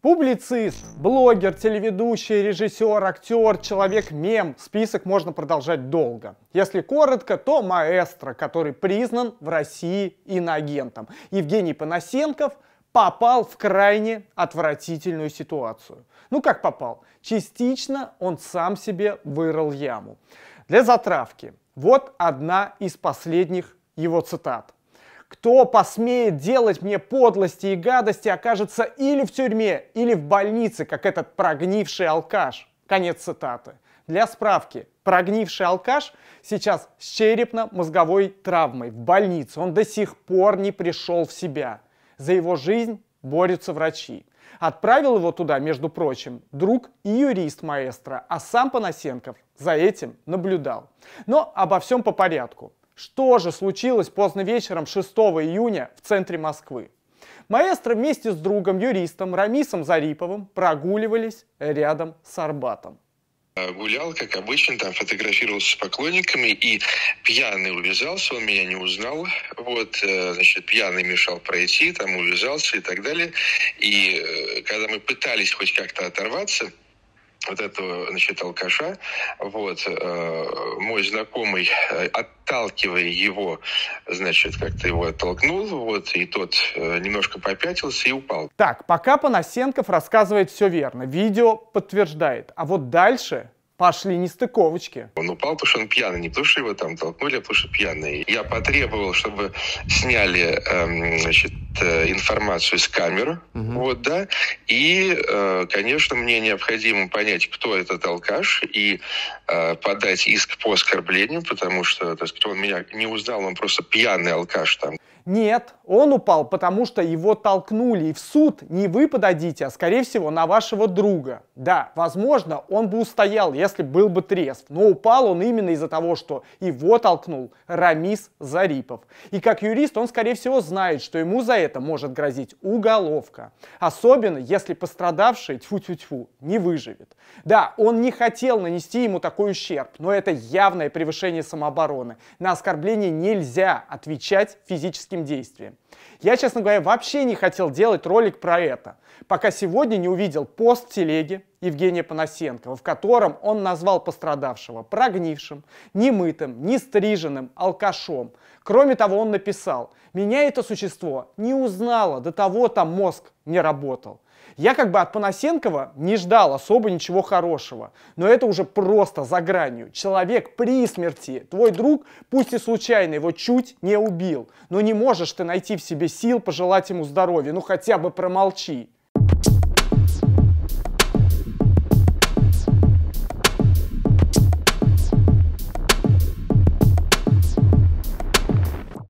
Публицист, блогер, телеведущий, режиссер, актер, человек-мем. Список можно продолжать долго. Если коротко, то маэстро, который признан в России иноагентом. Евгений Поносенков попал в крайне отвратительную ситуацию. Ну как попал? Частично он сам себе вырыл яму. Для затравки. Вот одна из последних его цитат. Кто посмеет делать мне подлости и гадости, окажется или в тюрьме, или в больнице, как этот прогнивший алкаш. Конец цитаты. Для справки, прогнивший алкаш сейчас с черепно-мозговой травмой в больнице. Он до сих пор не пришел в себя. За его жизнь борются врачи. Отправил его туда, между прочим, друг и юрист маэстро, а сам Панасенков за этим наблюдал. Но обо всем по порядку. Что же случилось поздно вечером 6 июня в центре Москвы? Маэстро вместе с другом, юристом Рамисом Зариповым прогуливались рядом с Арбатом. Гулял, как обычно, там фотографировался с поклонниками и пьяный увязался, он меня не узнал, вот, э, значит, пьяный мешал пройти, там увязался и так далее. И э, когда мы пытались хоть как-то оторваться, вот этого, значит, алкаша, вот, э, мой знакомый, э, отталкивая его, значит, как-то его оттолкнул, вот, и тот э, немножко попятился и упал. Так, пока Панасенков рассказывает все верно, видео подтверждает, а вот дальше пошли нестыковочки. Он упал, потому что он пьяный, не потому что его там толкнули, а потому что пьяный. Я потребовал, чтобы сняли, эм, значит, Э, информацию с камер, угу. вот, да, и, э, конечно, мне необходимо понять, кто этот алкаш, и э, подать иск по оскорблению, потому что, так сказать, он меня не узнал, он просто пьяный алкаш там. Нет, он упал, потому что его толкнули. И в суд не вы подадите, а, скорее всего, на вашего друга. Да, возможно, он бы устоял, если был бы трезв. Но упал он именно из-за того, что его толкнул Рамис Зарипов. И как юрист он, скорее всего, знает, что ему за это это может грозить уголовка. Особенно, если пострадавший, тьфу-тьфу-тьфу, не выживет. Да, он не хотел нанести ему такой ущерб, но это явное превышение самообороны. На оскорбление нельзя отвечать физическим действием. Я, честно говоря, вообще не хотел делать ролик про это, пока сегодня не увидел пост телеги Евгения Панасенкова, в котором он назвал пострадавшего прогнившим, немытым, нестриженным, алкашом. Кроме того, он написал, меня это существо не узнало, до того там мозг не работал. Я как бы от Панасенкова не ждал особо ничего хорошего, но это уже просто за гранью. Человек при смерти, твой друг, пусть и случайно его чуть не убил, но не можешь ты найти в себе сил пожелать ему здоровья, ну хотя бы промолчи.